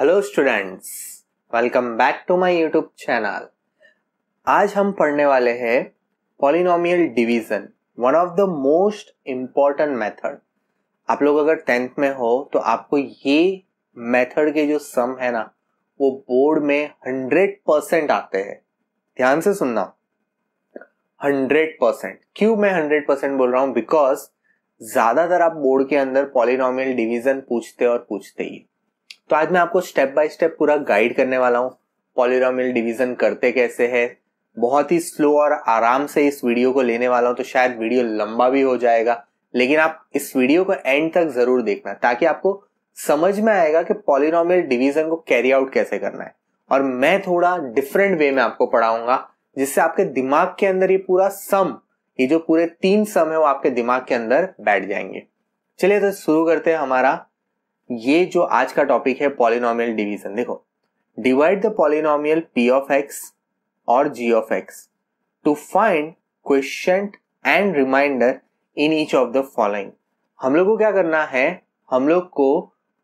hello students welcome back to my YouTube channel आज हम पढ़ने वाले हैं polynomial division one of the most important method आप लोग अगर टेंथ में हो तो आपको ये मेथड के जो सम है ना वो बोर्ड में हंड्रेड परसेंट आते हैं ध्यान से सुनना हंड्रेड परसेंट क्यों मैं हंड्रेड परसेंट बोल रहा हूँ बिकॉज ज्यादातर आप बोर्ड के अंदर पॉलिनोमियल डिवीजन पूछते और पूछते ही तो आज मैं आपको स्टेप बाय स्टेप पूरा गाइड करने वाला हूँ पॉलिनोमियल डिवीजन करते कैसे है बहुत ही स्लो और आराम से इस वीडियो को लेने वाला हूँ तो शायद वीडियो लंबा भी हो जाएगा लेकिन आप इस वीडियो को एंड तक जरूर देखना ताकि आपको समझ में आएगा कि पॉलिनोमियल डिवीजन को कैरी आउट कैसे करना है और मैं थोड़ा डिफरेंट वे में आपको पढ़ाऊंगा जिससे आपके दिमाग के अंदर ये पूरा सम ये जो पूरे तीन सम है वो आपके दिमाग के अंदर बैठ जाएंगे चलिए तो शुरू करते हैं हमारा ये जो आज का टॉपिक है पॉलिनोमियल डिवीजन देखो divide the polynomial P of x और G of x to find quotient and remainder in each of the following हम लोग को क्या करना है हम लोग को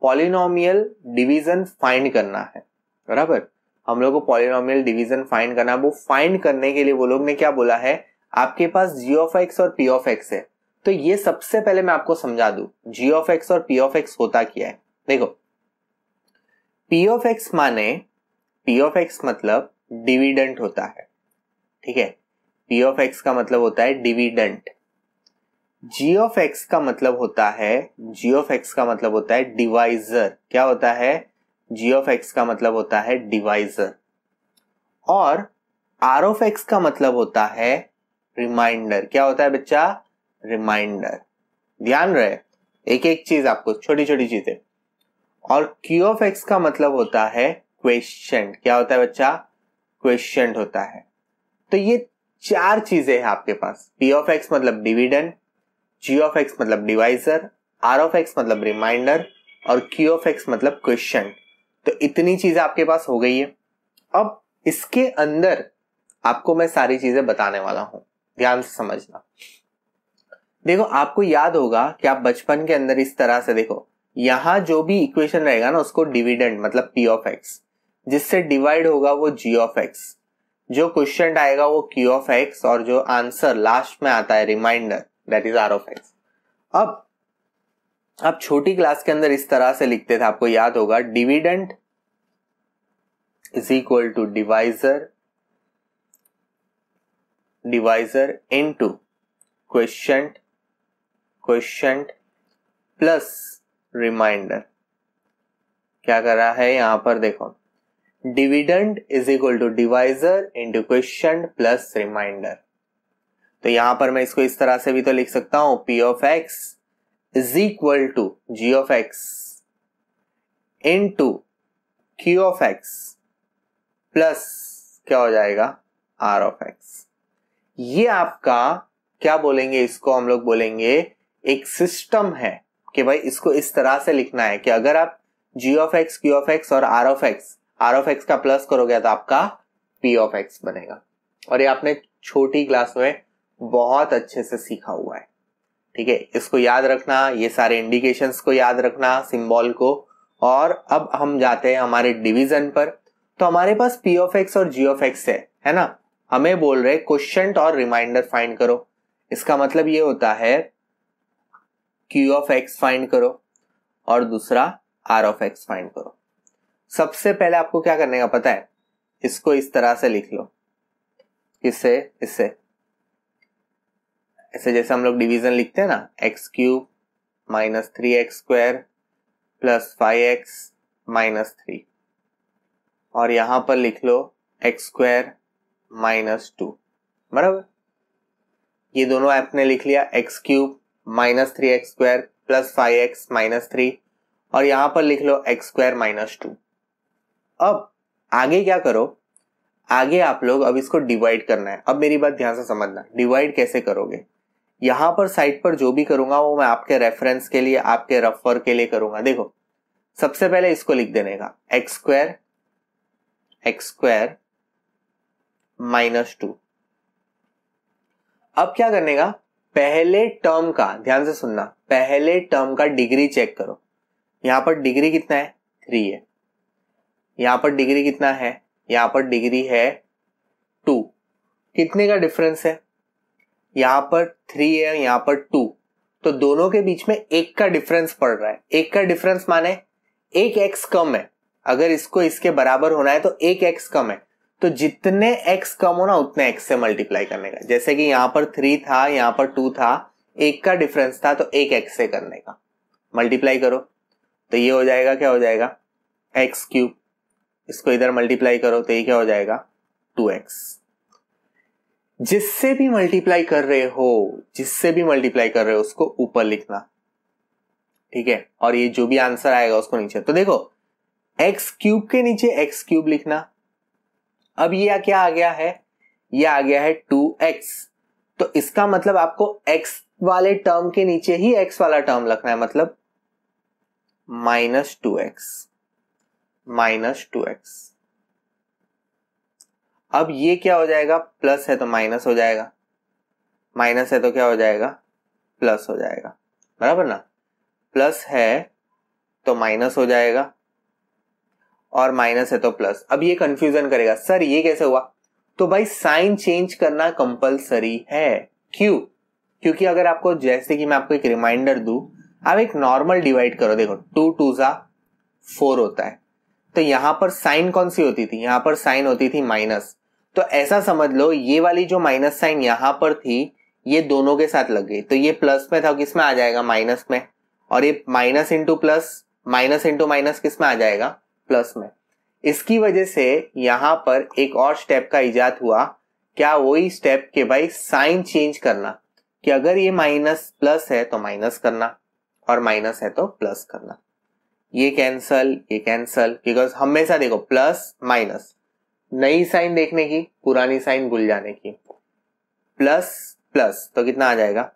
पॉलिनोमियल डिवीजन फाइंड करना है बराबर हम लोग को पॉलिनोमियल डिवीजन फाइंड करना है वो फाइंड करने के लिए वो लोग ने क्या बोला है आपके पास जी ऑफ एक्स और पी ऑफ एक्स है तो ये सबसे पहले मैं आपको समझा दू जी ऑफ एक्स और पी ऑफ एक्स होता क्या है देखो पी ऑफ एक्स माने पी ऑफ एक्स मतलब डिविडेंट होता है ठीक है पी ऑफ एक्स का मतलब होता है डिविडेंट जी ऑफ एक्स का मतलब होता है जी ऑफ एक्स का मतलब होता है डिवाइजर क्या होता है जी ऑफ एक्स का मतलब होता है डिवाइजर और आर ऑफ एक्स का मतलब होता है रिमाइंडर क्या होता है बच्चा रिमाइंडर ध्यान रहे एक एक चीज आपको छोटी छोटी चीजें और क्यू ऑफ एक्स का मतलब होता है क्वेश्चन क्या होता है बच्चा क्वेश्चन होता है तो ये चार चीजें हैं आपके पास पी ऑफ एक्स मतलब डिविडेंड जी ऑफ एक्स मतलब डिवाइजर आर ऑफ एक्स मतलब रिमाइंडर और क्यू ऑफ एक्स मतलब क्वेश्चन तो इतनी चीजें आपके पास हो गई है अब इसके अंदर आपको मैं सारी चीजें बताने वाला हूं ध्यान से समझना देखो आपको याद होगा कि आप बचपन के अंदर इस तरह से देखो यहाँ जो भी इक्वेशन रहेगा ना उसको डिविडेंड मतलब पी ऑफ एक्स जिससे डिवाइड होगा वो जी ऑफ एक्स जो क्वेश्चन आएगा वो क्यू ऑफ एक्स और जो आंसर लास्ट में आता है remainder that is R of x अब आप छोटी क्लास के अंदर इस तरह से लिखते थे आपको याद होगा dividend is equal to divisor divisor into quotient quotient plus remainder क्या कर रहा है यहां पर देखो dividend is equal to divisor into quotient plus remainder तो यहां पर मैं इसको इस तरह से भी तो लिख सकता हूं P of x is equal to G of x into Q of x plus क्या हो जाएगा आर ऑफ एक्स ये आपका क्या बोलेंगे इसको हम लोग बोलेंगे एक सिस्टम है कि भाई इसको इस तरह से लिखना है कि अगर आप G of x Q of x और are of x R of x का प्लस करोगे तो आपका पी ऑफ एक्स बनेगा और ये आपने छोटी क्लास में बहुत अच्छे से सीखा हुआ है ठीक है इसको याद रखना ये सारे इंडिकेशन को याद रखना सिंबल को और अब हम जाते हैं हमारे डिवीजन पर तो हमारे पास पी ऑफ एक्स और जी ऑफ एक्स है है ना हमें बोल रहे क्वेश्चन और रिमाइंडर फाइंड करो इसका मतलब ये होता है क्यू ऑफ एक्स फाइंड करो और दूसरा आर ऑफ एक्स फाइंड करो सबसे पहले आपको क्या करने का पता है इसको इस तरह से लिख लो इससे इससे ऐसे जैसे हम लोग डिवीजन लिखते हैं ना x cube minus three x square plus five x minus three और यहां पर लिख लो एक्स स्क्वायर माइनस टू बराबर ये दोनों ऐप ने लिख लिया x cube minus three x square plus five x minus three और यहां पर लिख लो एक्स स्क्वायर माइनस टू अब आगे क्या करो आगे आप लोग अब इसको डिवाइड करना है अब मेरी बात ध्यान से समझना डिवाइड कैसे करोगे यहां पर साइड पर जो भी करूंगा वो मैं आपके रेफरेंस के लिए आपके रफर के लिए करूंगा देखो सबसे पहले इसको लिख देने का x square x square minus two अब क्या करने का पहले टर्म का ध्यान से सुनना पहले टर्म का डिग्री चेक करो यहां पर डिग्री कितना है थ्री है यहां पर डिग्री कितना है यहां पर डिग्री है टू कितने का डिफरेंस है यहां पर थ्री है यहां पर टू तो दोनों के बीच में एक का डिफरेंस पड़ रहा है एक का डिफरेंस माने एक एक्स कम है अगर इसको इसके बराबर होना है तो एक एक्स कम है तो जितने एक्स कम हो ना उतने एक्स से मल्टीप्लाई करने का जैसे कि यहां पर थ्री था यहां पर टू था एक का डिफरेंस था तो एक एक्स से करने का मल्टीप्लाई करो तो ये हो जाएगा क्या हो जाएगा एक्स क्यूब इसको इधर मल्टीप्लाई करो तो ये क्या हो जाएगा टू एक्स जिससे भी मल्टीप्लाई कर रहे हो जिससे भी मल्टीप्लाई कर रहे हो उसको ऊपर लिखना ठीक है और ये जो भी आंसर आएगा उसको नीचे तो देखो एक्स क्यूब के नीचे एक्स क्यूब लिखना अब ये क्या आ गया है ये आ गया है टू एक्स तो इसका मतलब आपको एक्स वाले टर्म के नीचे ही एक्स वाला टर्म रखना है मतलब minus two x minus two x अब ये क्या हो जाएगा प्लस है तो माइनस हो जाएगा माइनस है तो क्या हो जाएगा प्लस हो जाएगा बराबर ना प्लस है तो माइनस हो जाएगा और माइनस है तो प्लस अब ये कंफ्यूजन करेगा सर ये कैसे हुआ तो भाई साइन चेंज करना कंपलसरी है क्यों क्योंकि अगर आपको जैसे कि मैं आपको एक रिमाइंडर दू आप एक नॉर्मल डिवाइड करो देखो टू टू सा फोर होता है तो यहां पर साइन कौन सी होती थी यहां पर साइन होती थी माइनस तो ऐसा समझ लो ये वाली जो माइनस साइन यहां पर थी ये दोनों के साथ लग गई तो ये प्लस में था किसमें आ जाएगा माइनस में और ये minus into plus minus into minus किसमें आ जाएगा प्लस में इसकी वजह से यहां पर एक और स्टेप का इजाद हुआ क्या वही स्टेप के भाई साइन चेंज करना कि अगर ये माइनस प्लस है तो माइनस करना और माइनस है तो प्लस करना ये कैंसल ये कैंसल बिकॉज हमेशा देखो प्लस माइनस नई साइन देखने की पुरानी साइन भूल जाने की प्लस प्लस तो कितना आ जाएगा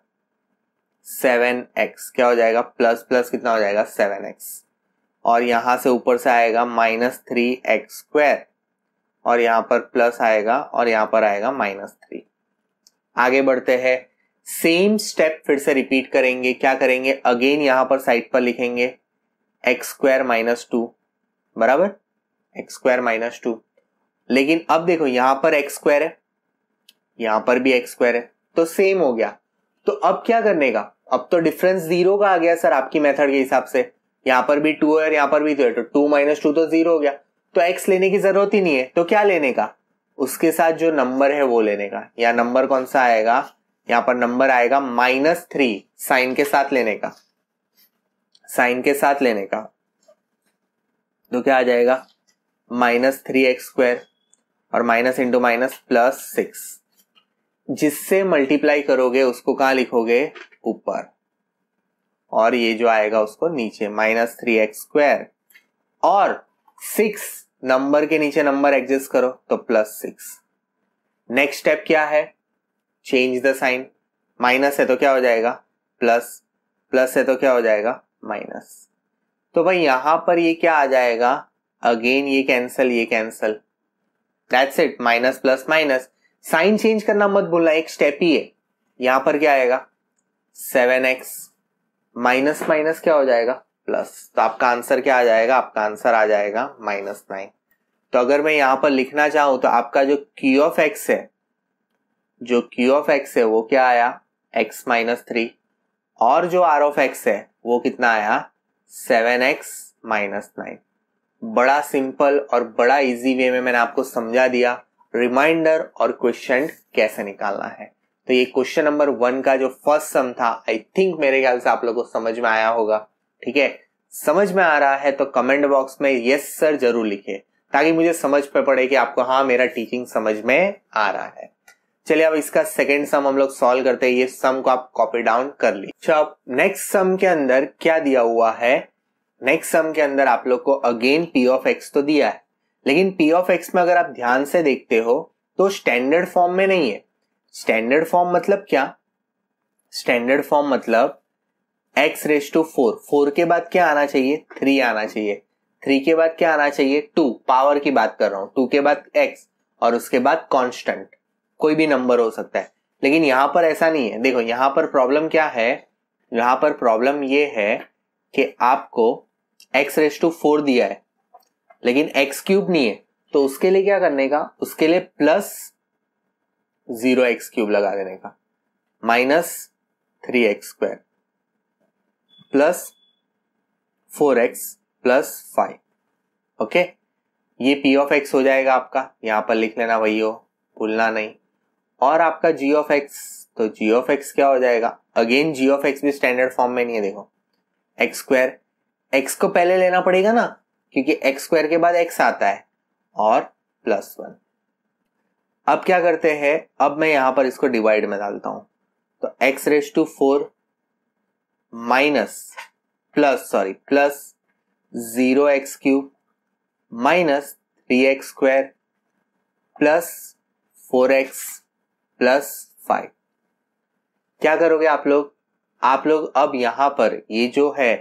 सेवन एक्स क्या हो जाएगा प्लस प्लस कितना हो जाएगा सेवन एक्स और यहां से ऊपर से आएगा माइनस थ्री एक्स स्क्वायर और यहां पर प्लस आएगा और यहां पर आएगा माइनस थ्री आगे बढ़ते हैं सेम स्टेप फिर से रिपीट करेंगे क्या करेंगे अगेन यहां पर साइड पर लिखेंगे एक्स स्क्वायर माइनस टू बराबर एक्स स्क्वायर माइनस टू लेकिन अब देखो यहां पर एक्स स्क्वायर है यहां पर भी एक्स स्क्वायर है तो सेम हो गया तो अब क्या करने का अब तो डिफरेंस जीरो का आ गया सर आपकी मेथड के हिसाब से यहाँ पर भी टू है यहाँ पर भी टू है तो टू माइनस टू तो जीरो हो गया तो एक्स लेने की जरूरत ही नहीं है तो क्या लेने का उसके साथ जो नंबर है वो लेने का या नंबर कौन सा आएगा यहाँ पर नंबर आएगा माइनस थ्री साइन के साथ लेने का साइन के साथ लेने का तो क्या आ जाएगा माइनस थ्री एक्स स्क्वायर और minus into minus plus six जिससे मल्टीप्लाई करोगे उसको कहा लिखोगे ऊपर और ये जो आएगा उसको नीचे माइनस थ्री एक्स स्क्वायर और सिक्स नंबर के नीचे नंबर एग्जिस्ट करो तो प्लस सिक्स नेक्स्ट स्टेप क्या है चेंज द साइन माइनस है तो क्या हो जाएगा प्लस प्लस है तो क्या हो जाएगा माइनस तो भाई यहां पर ये क्या आ जाएगा अगेन ये कैंसल ये cancel that's it minus plus minus sign change करना मत बोलना एक स्टेप ही है यहां पर क्या आएगा सेवन एक्स माइनस माइनस क्या हो जाएगा प्लस तो आपका आंसर क्या आ जाएगा आपका आंसर आ जाएगा माइनस नाइन तो अगर मैं यहां पर लिखना चाहूं तो आपका जो क्यू ऑफ एक्स है जो क्यू ऑफ एक्स है वो क्या आया एक्स माइनस थ्री और जो आर ऑफ एक्स है वो कितना आया सेवन एक्स माइनस नाइन बड़ा सिंपल और बड़ा इजी वे में मैंने आपको समझा दिया रिमाइंडर और क्वेश्चन कैसे निकालना है तो ये क्वेश्चन नंबर वन का जो फर्स्ट सम था आई थिंक मेरे ख्याल से आप लोगों को समझ में आया होगा ठीक है समझ में आ रहा है तो कमेंट बॉक्स में यस सर जरूर लिखे ताकि मुझे समझ पे पड़े कि आपको हाँ मेरा टीचिंग समझ में आ रहा है चलिए अब इसका सेकेंड सम हम लोग सॉल्व करते हैं ये सम को आप कॉपी डाउन कर ली अच्छा नेक्स्ट सम के अंदर क्या दिया हुआ है नेक्स्ट सम के अंदर आप लोग को अगेन पी ऑफ एक्स तो दिया है लेकिन पी ऑफ एक्स में अगर आप ध्यान से देखते हो तो स्टैंडर्ड फॉर्म में नहीं है स्टैंडर्ड फॉर्म मतलब क्या स्टैंडर्ड फॉर्म मतलब x raise to four four के बाद क्या आना चाहिए थ्री आना चाहिए थ्री के बाद क्या आना चाहिए टू पावर की बात कर रहा हूं टू के बाद एक्स और उसके बाद कॉन्स्टेंट कोई भी नंबर हो सकता है लेकिन यहां पर ऐसा नहीं है देखो यहां पर प्रॉब्लम क्या है यहां पर प्रॉब्लम ये है कि आपको एक्स रेस टू फोर दिया है लेकिन एक्स क्यूब नहीं है तो उसके लिए क्या करने का उसके लिए प्लस जीरो एक्स क्यूब लगा देने का minus three x square plus four x plus five okay ये पी ऑफ एक्स हो जाएगा आपका यहां पर लिख लेना वही हो भूलना नहीं और आपका जी ऑफ एक्स तो जी ऑफ एक्स क्या हो जाएगा अगेन जी ऑफ एक्स भी स्टैंडर्ड फॉर्म में नहीं है देखो एक्स स्क्वायर एक्स को पहले लेना पड़ेगा ना क्योंकि एक्स स्क्वायर के बाद एक्स आता है और प्लस वन अब क्या करते हैं अब मैं यहां पर इसको डिवाइड में डालता हूं तो x raise to four minus plus sorry plus zero x cube minus three x square plus four x plus five क्या करोगे आप लोग आप लोग अब यहां पर ये जो है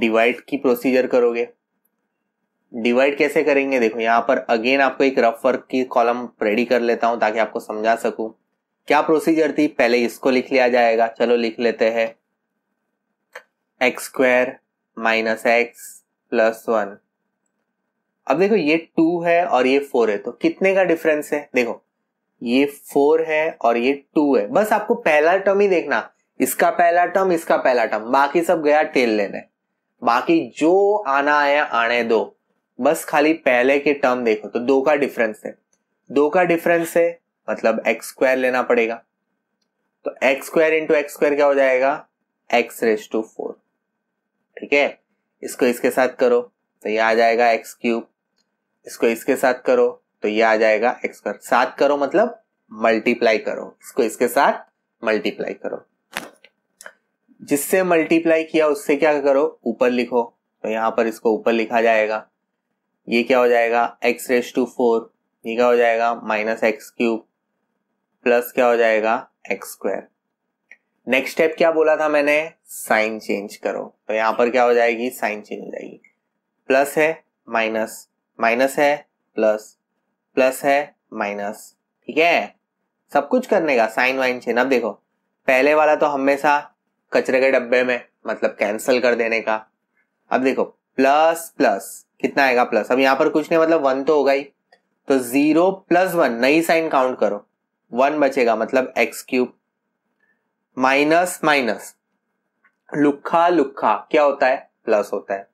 डिवाइड की प्रोसीजर करोगे डिवाइड कैसे करेंगे देखो यहाँ पर अगेन आपको एक रफ वर्क की कॉलम रेडी कर लेता हूं ताकि आपको समझा सकूं क्या प्रोसीजर थी पहले इसको लिख लिया जाएगा चलो लिख लेते हैं x square minus x plus one अब देखो ये टू है और ये फोर है तो कितने का डिफरेंस है देखो ये फोर है और ये टू है बस आपको पहला टर्म ही देखना इसका पहला टर्म इसका पहला टर्म बाकी सब गया टेल लेने बाकी जो आना है आने दो बस खाली पहले के टर्म देखो तो दो का डिफरेंस है दो का डिफरेंस है मतलब एक्स स्क्वायर लेना पड़ेगा तो x square into x square क्या हो जाएगा एक्स रेस टू फोर ठीक है इसको इसके साथ करो तो ये आ जाएगा एक्स क्यूब इसको इसके साथ करो तो ये आ जाएगा एक्स स्क्वायर साथ करो मतलब मल्टीप्लाई करो इसको इसके साथ मल्टीप्लाई करो जिससे मल्टीप्लाई किया उससे क्या करो ऊपर लिखो तो यहां पर इसको ऊपर लिखा जाएगा ये क्या हो जाएगा एक्स रेस टू फोर ये क्या हो जाएगा माइनस एक्स क्यूब प्लस क्या हो जाएगा एक्स स्क्वायर नेक्स्ट स्टेप क्या बोला था मैंने साइन चेंज करो तो यहां पर क्या हो जाएगी साइन चेंज हो जाएगी प्लस है माइनस माइनस है प्लस प्लस है माइनस ठीक है सब कुछ करने का साइन वाइन चेन अब देखो पहले वाला तो हमेशा कचरे के डब्बे में मतलब कैंसिल कर देने का अब देखो प्लस प्लस कितना आएगा प्लस अब यहां पर कुछ नहीं मतलब वन तो होगा ही तो जीरो प्लस वन नई साइन काउंट करो वन बचेगा मतलब एक्स क्यूब माइनस माइनस लुखा लुखा क्या होता है प्लस होता है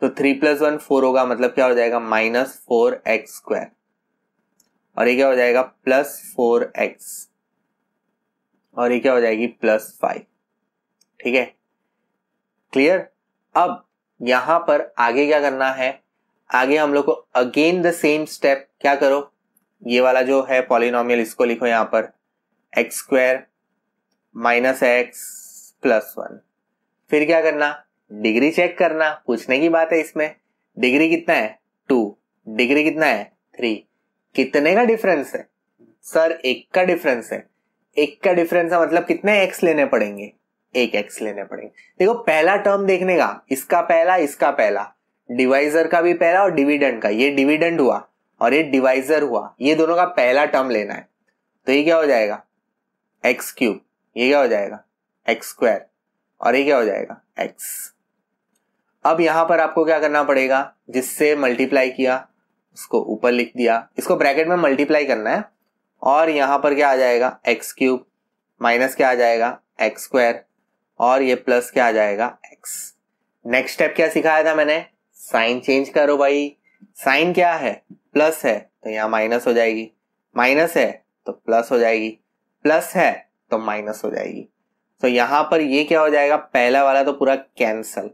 तो थ्री प्लस वन फोर होगा मतलब क्या हो जाएगा माइनस फोर एक्स स्क्वायर और ये क्या हो जाएगा प्लस फोर एक्स और ये क्या हो जाएगी प्लस फाइव ठीक है क्लियर अब यहां पर आगे क्या करना है आगे हम लोग को अगेन द सेम स्टेप क्या करो ये वाला जो है पॉलिनोमियल इसको लिखो यहां पर x square minus x plus one फिर क्या करना डिग्री चेक करना पूछने की बात है इसमें डिग्री कितना है टू डिग्री कितना है थ्री कितने का डिफरेंस है सर एक का डिफरेंस है एक का डिफरेंस है मतलब कितने एक्स लेने पड़ेंगे एक एक्स लेने पड़ेंगे देखो पहला टर्म देखने का इसका पहला इसका पहला डिवाइजर का भी पहला और डिविडेंड का ये डिविडेंड हुआ और ये डिवाइजर हुआ ये दोनों का पहला टर्म लेना है तो ये क्या हो जाएगा एक्स क्यूब ये क्या हो जाएगा एक्स स्क्वायर और ये क्या हो जाएगा एक्स अब यहां पर आपको क्या करना पड़ेगा जिससे मल्टीप्लाई किया उसको ऊपर लिख दिया इसको ब्रैकेट में मल्टीप्लाई करना है और यहां पर क्या आ जाएगा एक्स क्यूब माइनस क्या आ जाएगा एक्स स्क्वायर और ये प्लस क्या आ जाएगा एक्स नेक्स्ट स्टेप क्या सिखाया था मैंने साइन चेंज करो भाई साइन क्या है प्लस है तो यहाँ माइनस हो जाएगी माइनस है तो प्लस हो जाएगी प्लस है तो माइनस हो जाएगी तो यहां पर ये क्या हो जाएगा पहला वाला तो पूरा कैंसल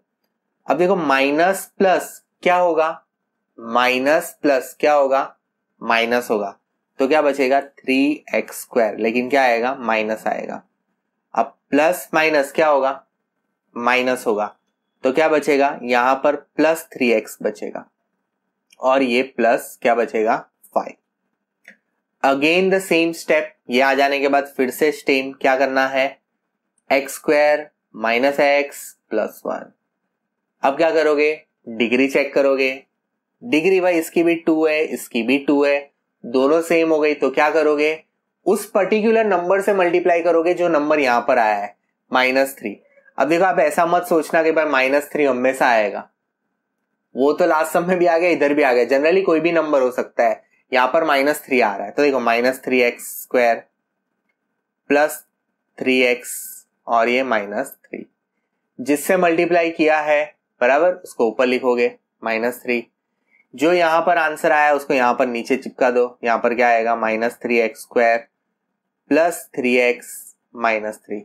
अब देखो माइनस प्लस क्या होगा माइनस प्लस क्या होगा माइनस होगा तो क्या बचेगा थ्री एक्स स्क्वायर लेकिन क्या आएगा माइनस आएगा अब प्लस माइनस क्या होगा माइनस होगा तो क्या बचेगा यहां पर प्लस थ्री एक्स बचेगा और ये प्लस क्या बचेगा five again the same step ये आ जाने के बाद फिर से स्टेम क्या करना है x square minus x plus one अब क्या करोगे डिग्री चेक करोगे डिग्री भाई इसकी भी टू है इसकी भी टू है दोनों सेम हो गई तो क्या करोगे उस पर्टिकुलर नंबर से मल्टीप्लाई करोगे जो नंबर यहां पर आया है माइनस थ्री अब देखो आप ऐसा मत सोचना कि भाई माइनस थ्री हमेशा आएगा वो तो लास्ट सम में भी आ गया इधर भी आ गया जनरली कोई भी नंबर हो सकता है यहां पर माइनस थ्री आ रहा है तो देखो minus three x square plus three x और ये माइनस थ्री जिससे मल्टीप्लाई किया है बराबर उसको ऊपर लिखोगे माइनस थ्री जो यहां पर आंसर आया उसको यहां पर नीचे चिपका दो यहां पर क्या आएगा minus three x square plus three x minus three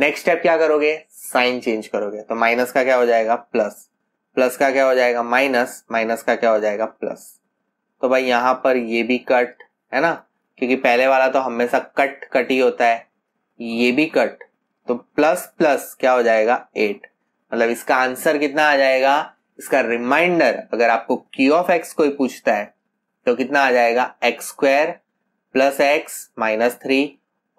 next step क्या करोगे साइन चेंज करोगे तो माइनस का क्या हो जाएगा प्लस प्लस का क्या हो जाएगा माइनस माइनस का क्या हो जाएगा प्लस तो भाई यहां पर ये भी कट है ना क्योंकि पहले वाला तो हमेशा कट कट ही होता है ये भी कट तो प्लस प्लस क्या हो जाएगा एट मतलब इसका आंसर कितना आ जाएगा इसका रिमाइंडर अगर आपको क्यू ऑफ एक्स कोई पूछता है तो कितना आ जाएगा x square plus x minus three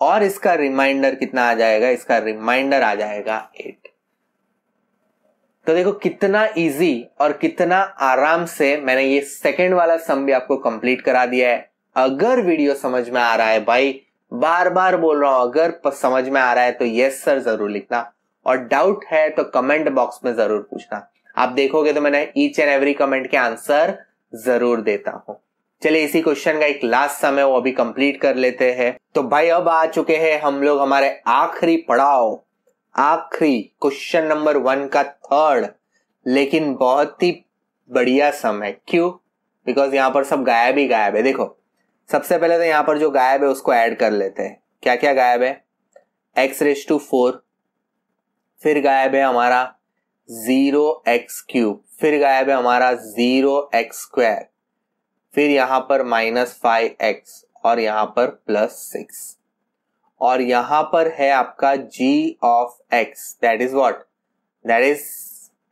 और इसका रिमाइंडर कितना आ जाएगा इसका रिमाइंडर आ जाएगा एट तो देखो कितना इजी और कितना आराम से मैंने ये सेकेंड वाला सम भी आपको कंप्लीट करा दिया है अगर वीडियो समझ में आ रहा है भाई बार बार बोल रहा हूं अगर समझ में आ रहा है तो यस सर जरूर लिखना और डाउट है तो कमेंट बॉक्स में जरूर पूछना आप देखोगे तो मैंने ईच एंड एवरी कमेंट के आंसर जरूर देता हूं चलिए इसी क्वेश्चन का एक लास्ट समय वो अभी कंप्लीट कर लेते हैं तो भाई अब आ चुके हैं हम लोग हमारे आखिरी पड़ाव आखिरी क्वेश्चन नंबर वन का थर्ड लेकिन बहुत ही बढ़िया सम है क्यों बिकॉज यहाँ पर सब गायब ही गायब है देखो सबसे पहले तो यहाँ पर जो गायब है उसको ऐड कर लेते हैं क्या क्या गायब है एक्स रेस टू फोर फिर गायब है हमारा जीरो एक्स क्यूब फिर गायब है हमारा जीरो एक्स स्क्वायर फिर यहां पर माइनस फाइव एक्स और यहां पर प्लस सिक्स और यहां पर है आपका g of x that is what that is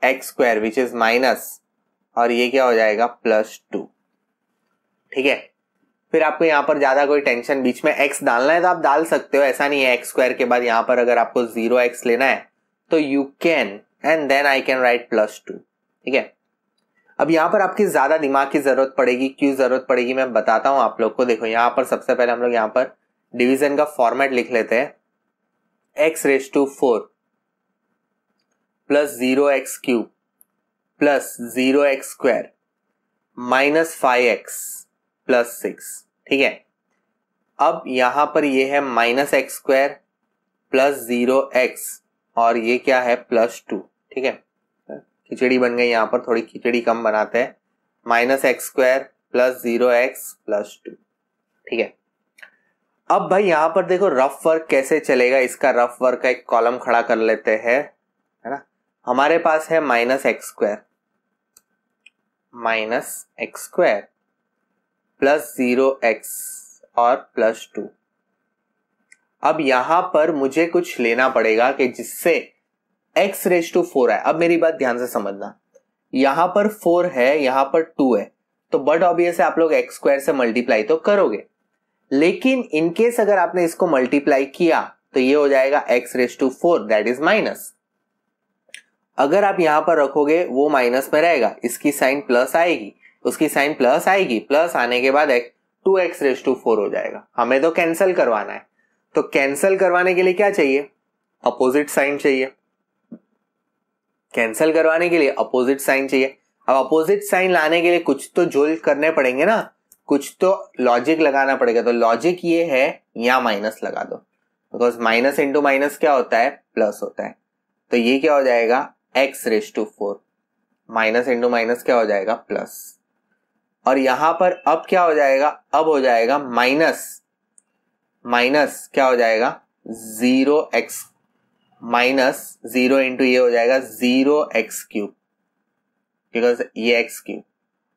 x square which is minus और ये क्या हो जाएगा प्लस टू ठीक है फिर आपको यहाँ पर ज्यादा कोई टेंशन बीच में x डालना है तो आप डाल सकते हो ऐसा नहीं है एक्स स्क्वायर के बाद यहां पर अगर आपको जीरो एक्स लेना है तो you can and then I can write plus two ठीक है अब यहाँ पर आपकी ज़्यादा दिमाग की ज़रूरत पड़ेगी क्यों ज़रूरत पड़ेगी मैं बताता हूँ आप लोग को देखो यहाँ पर सबसे पहले हम लोग यहाँ पर डिवीज़न का फॉर्मेट लिख लेते हैं x raise to four plus zero x cube plus zero x square minus five x plus six ठीक है अब यहां पर ये है minus x square plus zero x और ये क्या है प्लस टू ठीक है खिचड़ी बन गई यहाँ पर थोड़ी खिचड़ी कम बनाते हैं minus x square plus zero x plus two ठीक है अब भाई यहाँ पर देखो रफ वर्क कैसे चलेगा इसका रफ वर्क का एक कॉलम खड़ा कर लेते हैं है ना हमारे पास है minus x square minus x square plus zero x और प्लस टू अब यहां पर मुझे कुछ लेना पड़ेगा कि जिससे एक्स रेस टू फोर है अब मेरी बात ध्यान से समझना यहां पर फोर है यहां पर टू है तो बट ऑब्वियस आप लोग एक्स स्क्वायर से मल्टीप्लाई तो करोगे लेकिन इनकेस अगर आपने इसको मल्टीप्लाई किया तो ये हो जाएगा x raise to four that is minus अगर आप यहां पर रखोगे वो माइनस में रहेगा इसकी साइन प्लस आएगी उसकी साइन प्लस आएगी प्लस आने के बाद two x raise to four हो जाएगा हमें तो कैंसिल करवाना है तो कैंसिल करवाने के लिए क्या चाहिए अपोजिट साइन चाहिए कैंसिल करवाने के लिए अपोजिट साइन चाहिए अब अपोजिट साइन लाने के लिए कुछ तो जोल करने पड़ेंगे ना कुछ तो लॉजिक लगाना पड़ेगा तो लॉजिक ये है या माइनस लगा दो बिकॉज माइनस इंटू माइनस क्या होता है प्लस होता है तो ये क्या हो जाएगा x raise to four minus into minus क्या हो जाएगा प्लस और यहां पर अब क्या हो जाएगा अब हो जाएगा माइनस माइनस क्या हो जाएगा zero x minus zero into ये हो जाएगा जीरो एक्स क्यूब बिकॉज ये एक्स क्यूब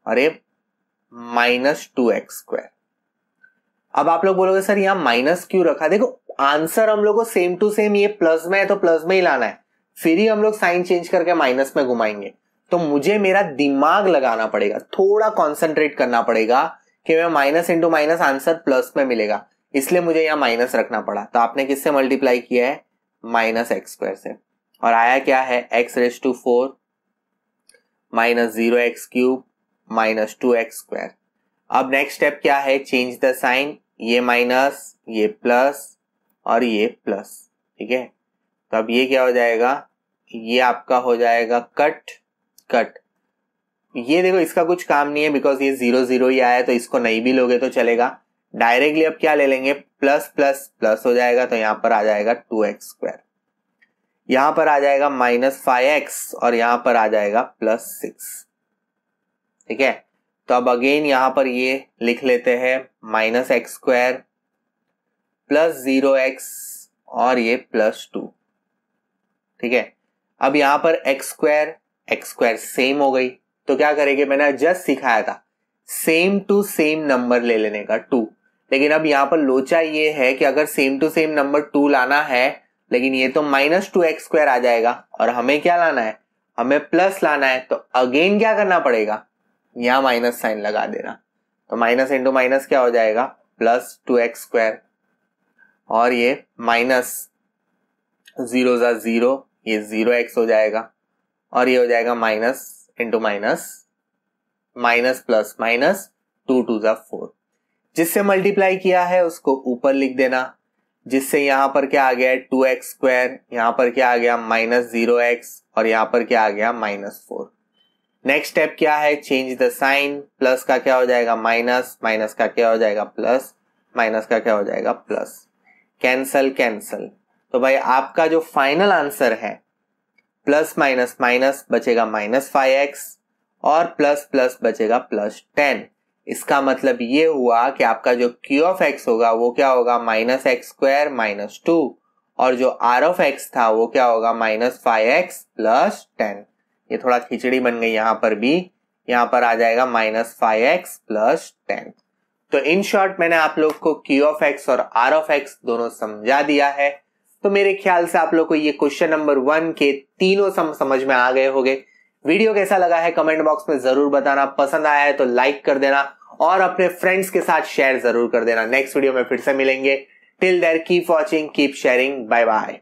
और ये माइनस टू एक्स स्क्वायर अब आप लोग बोलोगे सर यहां माइनस क्यू रखा देखो आंसर हम लोग को सेम टू सेम ये प्लस में है तो प्लस में ही लाना है फिर ही हम लोग साइन चेंज करके माइनस में घुमाएंगे तो मुझे मेरा दिमाग लगाना पड़ेगा थोड़ा कॉन्सेंट्रेट करना पड़ेगा कि मैं minus into minus answer plus में मिलेगा इसलिए मुझे यहां माइनस रखना पड़ा तो आपने किससे मल्टीप्लाई किया है माइनस एक्स स्क्वायर से और आया क्या है x raise to four minus zero x cube minus two x square अब नेक्स्ट स्टेप क्या है चेंज द साइन ये माइनस ये प्लस और ये प्लस ठीक है तो अब ये क्या हो जाएगा ये आपका हो जाएगा कट कट ये देखो इसका कुछ काम नहीं है बिकॉज ये जीरो जीरो ही आया तो इसको नहीं भी लोगे तो चलेगा डायरेक्टली अब क्या ले लेंगे प्लस प्लस प्लस हो जाएगा तो यहां पर आ जाएगा टू एक्स स्क्वायर यहां पर आ जाएगा माइनस फाइव एक्स और यहां पर आ जाएगा प्लस सिक्स ठीक है तो अब अगेन यहां पर ये लिख लेते हैं minus x square plus zero x और ये प्लस टू ठीक है अब यहां पर x square x square same हो गई तो क्या करेंगे मैंने जस्ट सिखाया था सेम टू सेम नंबर ले लेने का टू लेकिन अब यहाँ पर लोचा ये है कि अगर same to same number two लाना है लेकिन ये तो माइनस टू एक्स स्क्वायर आ जाएगा और हमें क्या लाना है हमें प्लस लाना है तो अगेन क्या करना पड़ेगा यहाँ माइनस साइन लगा देना तो माइनस इंटू माइनस क्या हो जाएगा प्लस टू एक्स स्क्वायर और ये माइनस जीरो ज़ा जीरो ये जीरो एक्स हो जाएगा और ये हो जाएगा minus into minus minus plus minus two two ज़ा फोर जिससे मल्टीप्लाई किया है उसको ऊपर लिख देना जिससे यहां पर क्या आ गया टू एक्स स्क्वायर यहां पर क्या आ गया माइनस जीरो एक्स और यहां पर क्या आ गया माइनस फोर नेक्स्ट स्टेप क्या है चेंज द साइन प्लस का क्या हो जाएगा माइनस माइनस का क्या हो जाएगा प्लस माइनस का क्या हो जाएगा प्लस कैंसल कैंसल तो भाई आपका जो फाइनल आंसर है प्लस माइनस माइनस बचेगा माइनस फाइव एक्स और प्लस प्लस बचेगा प्लस टेन इसका मतलब ये हुआ कि आपका जो क्यू ऑफ एक्स होगा वो क्या होगा minus x square minus two और जो आर ऑफ एक्स था वो क्या होगा minus five x plus ten ये थोड़ा खिचड़ी बन गई यहाँ पर भी यहाँ पर आ जाएगा minus five x plus ten तो इन शॉर्ट मैंने आप लोग को क्यू ऑफ एक्स और आर ऑफ एक्स दोनों समझा दिया है तो मेरे ख्याल से आप लोग को ये क्वेश्चन नंबर वन के तीनों सम समझ में आ गए होंगे वीडियो कैसा लगा है कमेंट बॉक्स में जरूर बताना पसंद आया है तो लाइक कर देना और अपने फ्रेंड्स के साथ शेयर जरूर कर देना नेक्स्ट वीडियो में फिर से मिलेंगे till there keep watching keep sharing bye bye